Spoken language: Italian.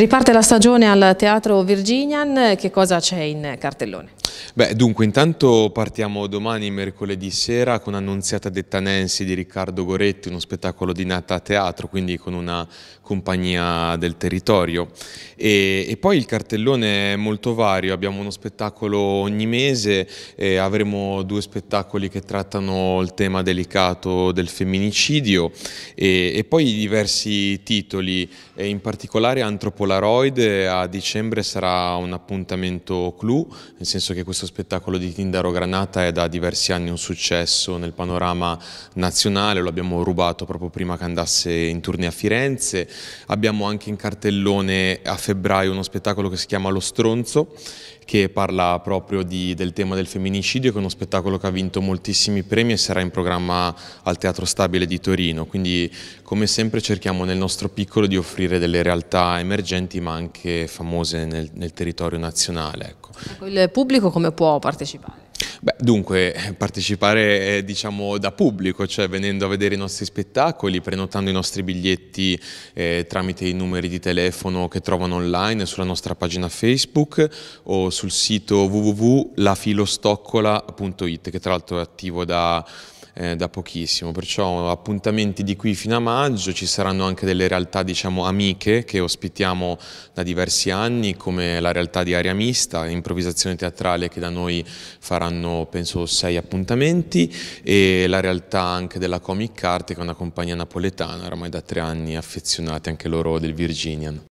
Riparte la stagione al Teatro Virginian, che cosa c'è in cartellone? Beh, dunque, intanto partiamo domani, mercoledì sera, con Annunziata detta Nancy di Riccardo Goretti, uno spettacolo di nata a teatro, quindi con una compagnia del territorio. E, e poi il cartellone è molto vario, abbiamo uno spettacolo ogni mese, eh, avremo due spettacoli che trattano il tema delicato del femminicidio e, e poi diversi titoli, eh, in particolare Antropolaroid, a dicembre sarà un appuntamento clou, nel senso che questo questo spettacolo di Tindaro Granata è da diversi anni un successo nel panorama nazionale, lo abbiamo rubato proprio prima che andasse in tournée a Firenze. Abbiamo anche in cartellone a febbraio uno spettacolo che si chiama Lo Stronzo, che parla proprio di, del tema del femminicidio, che è uno spettacolo che ha vinto moltissimi premi e sarà in programma al Teatro Stabile di Torino. Quindi come sempre cerchiamo nel nostro piccolo di offrire delle realtà emergenti ma anche famose nel, nel territorio nazionale. Ecco. ecco il pubblico come comunque può partecipare? Beh, dunque, partecipare eh, diciamo, da pubblico, cioè venendo a vedere i nostri spettacoli, prenotando i nostri biglietti eh, tramite i numeri di telefono che trovano online sulla nostra pagina Facebook o sul sito www.lafilostoccola.it che tra l'altro è attivo da eh, da pochissimo, perciò appuntamenti di qui fino a maggio, ci saranno anche delle realtà diciamo amiche che ospitiamo da diversi anni come la realtà di Aria Mista, improvvisazione teatrale che da noi faranno penso sei appuntamenti e la realtà anche della Comic Art che è una compagnia napoletana oramai da tre anni affezionate anche loro del Virginian.